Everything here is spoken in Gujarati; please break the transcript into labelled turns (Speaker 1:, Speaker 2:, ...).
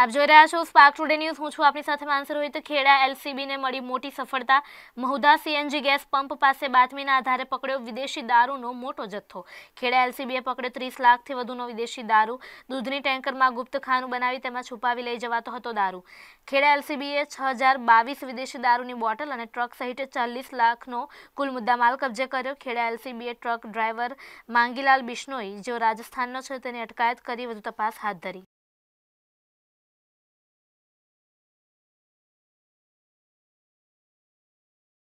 Speaker 1: આપ જોઈ રહ્યા છો સ્પાર્ક ટુડે ન્યૂઝ હું છું આપની સાથે માનસર હોય તો ખેડા એલસીબીને મળી મોટી સફળતા મહુદા સીએનજી ગેસ પંપ પાસે બાતમીના આધારે પકડ્યો વિદેશી દારૂનો મોટો જથ્થો ખેડા એલસીબીએ પકડ્યો ત્રીસ લાખથી વધુનો વિદેશી દારૂ દૂધની ટેન્કરમાં ગુપ્ત ખાનું બનાવી તેમાં છુપાવી લઈ જવાતો હતો દારૂ ખેડા એલસીબીએ છ હજાર બાવીસ વિદેશી દારૂની બોટલ અને ટ્રક સહિત ચાલીસ લાખનો કુલ મુદ્દામાલ કબજે કર્યો ખેડા એલસીબીએ ટ્રક ડ્રાઈવર માંગીલાલ બિશ્નોઈ જેઓ રાજસ્થાનનો છે તેની અટકાયત કરી વધુ
Speaker 2: તપાસ હાથ ધરી